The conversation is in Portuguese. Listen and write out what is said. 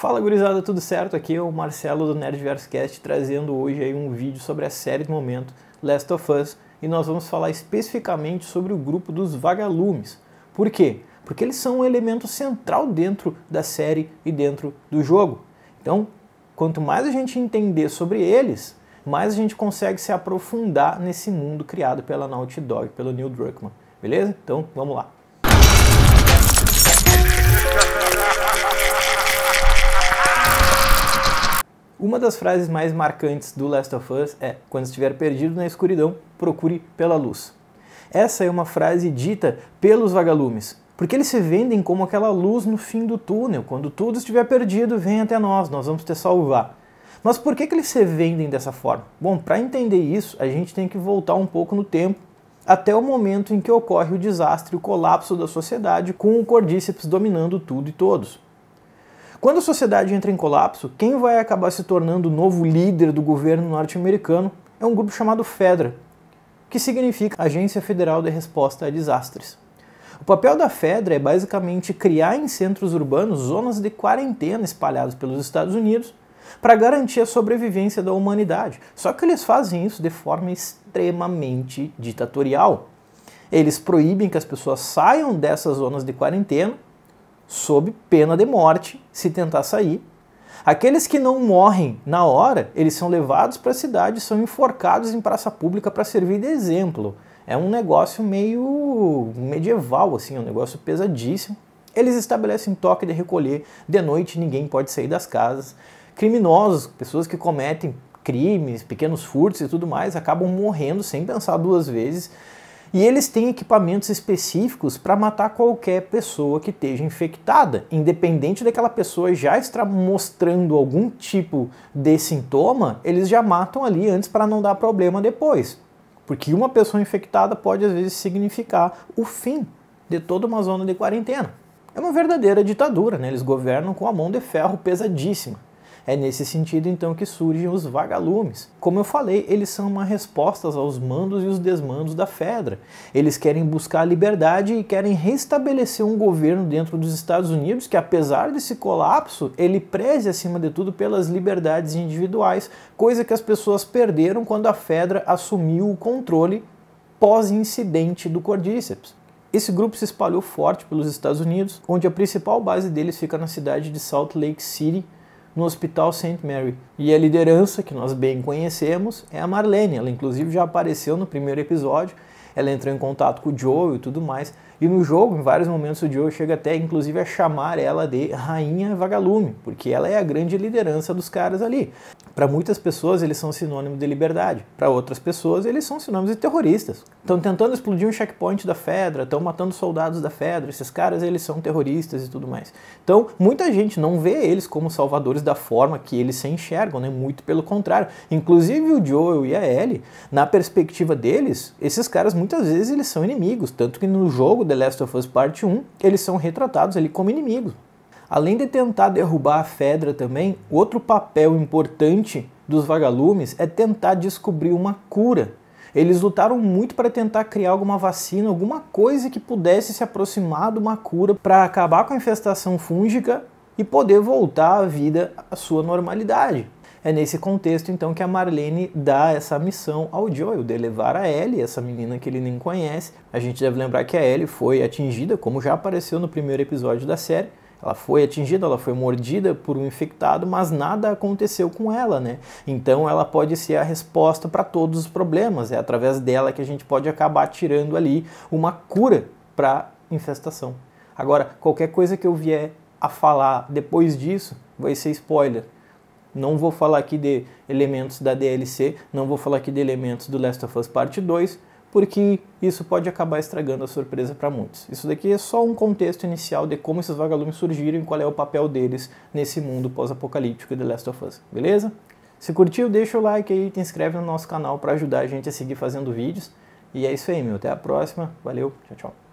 Fala gurizada, tudo certo? Aqui é o Marcelo do Nerdversecast trazendo hoje aí um vídeo sobre a série do momento Last of Us e nós vamos falar especificamente sobre o grupo dos vagalumes. Por quê? Porque eles são um elemento central dentro da série e dentro do jogo. Então, quanto mais a gente entender sobre eles, mais a gente consegue se aprofundar nesse mundo criado pela Naughty Dog, pelo Neil Druckmann. Beleza? Então, vamos lá. Uma das frases mais marcantes do Last of Us é: quando estiver perdido na escuridão, procure pela luz. Essa é uma frase dita pelos vagalumes, porque eles se vendem como aquela luz no fim do túnel. Quando tudo estiver perdido, vem até nós, nós vamos te salvar. Mas por que, que eles se vendem dessa forma? Bom, para entender isso, a gente tem que voltar um pouco no tempo até o momento em que ocorre o desastre, o colapso da sociedade, com o cordíceps dominando tudo e todos. Quando a sociedade entra em colapso, quem vai acabar se tornando o novo líder do governo norte-americano é um grupo chamado FEDRA, que significa Agência Federal de Resposta a Desastres. O papel da FEDRA é basicamente criar em centros urbanos zonas de quarentena espalhadas pelos Estados Unidos para garantir a sobrevivência da humanidade. Só que eles fazem isso de forma extremamente ditatorial. Eles proíbem que as pessoas saiam dessas zonas de quarentena sob pena de morte se tentar sair. Aqueles que não morrem na hora, eles são levados para a cidade, são enforcados em praça pública para servir de exemplo. É um negócio meio medieval, assim, é um negócio pesadíssimo. Eles estabelecem toque de recolher de noite, ninguém pode sair das casas. Criminosos, pessoas que cometem crimes, pequenos furtos e tudo mais, acabam morrendo sem pensar duas vezes e eles têm equipamentos específicos para matar qualquer pessoa que esteja infectada, independente daquela pessoa já estar mostrando algum tipo de sintoma, eles já matam ali antes para não dar problema depois. Porque uma pessoa infectada pode às vezes significar o fim de toda uma zona de quarentena. É uma verdadeira ditadura, né? Eles governam com a mão de ferro pesadíssima. É nesse sentido então que surgem os vagalumes. Como eu falei, eles são uma resposta aos mandos e os desmandos da Fedra. Eles querem buscar a liberdade e querem restabelecer um governo dentro dos Estados Unidos que, apesar desse colapso, ele preze acima de tudo pelas liberdades individuais, coisa que as pessoas perderam quando a Fedra assumiu o controle pós-incidente do Cordíceps. Esse grupo se espalhou forte pelos Estados Unidos, onde a principal base deles fica na cidade de Salt Lake City, no Hospital St. Mary. E a liderança que nós bem conhecemos é a Marlene. Ela, inclusive, já apareceu no primeiro episódio. Ela entrou em contato com o Joe e tudo mais. E no jogo, em vários momentos, o Joe chega até, inclusive, a chamar ela de Rainha Vagalume, porque ela é a grande liderança dos caras ali. Para muitas pessoas, eles são sinônimo de liberdade. Para outras pessoas, eles são sinônimos de terroristas. Estão tentando explodir um checkpoint da Fedra, estão matando soldados da Fedra. Esses caras, eles são terroristas e tudo mais. Então, muita gente não vê eles como salvadores da forma que eles se enxergam, né? Muito pelo contrário. Inclusive o Joel e a Ellie, na perspectiva deles, esses caras muitas vezes eles são inimigos. Tanto que no jogo The Last of Us Part 1, eles são retratados ali como inimigos. Além de tentar derrubar a Fedra também, outro papel importante dos vagalumes é tentar descobrir uma cura. Eles lutaram muito para tentar criar alguma vacina, alguma coisa que pudesse se aproximar de uma cura para acabar com a infestação fúngica e poder voltar a vida à sua normalidade. É nesse contexto, então, que a Marlene dá essa missão ao Joel, de levar a Ellie, essa menina que ele nem conhece. A gente deve lembrar que a Ellie foi atingida, como já apareceu no primeiro episódio da série, ela foi atingida, ela foi mordida por um infectado, mas nada aconteceu com ela, né? Então ela pode ser a resposta para todos os problemas. É através dela que a gente pode acabar tirando ali uma cura para infestação. Agora, qualquer coisa que eu vier a falar depois disso vai ser spoiler. Não vou falar aqui de elementos da DLC, não vou falar aqui de elementos do Last of Us Part 2, porque isso pode acabar estragando a surpresa para muitos. Isso daqui é só um contexto inicial de como esses vagalumes surgiram e qual é o papel deles nesse mundo pós-apocalíptico de Last of Us, beleza? Se curtiu, deixa o like aí, te inscreve no nosso canal para ajudar a gente a seguir fazendo vídeos. E é isso aí, meu. Até a próxima. Valeu, tchau, tchau.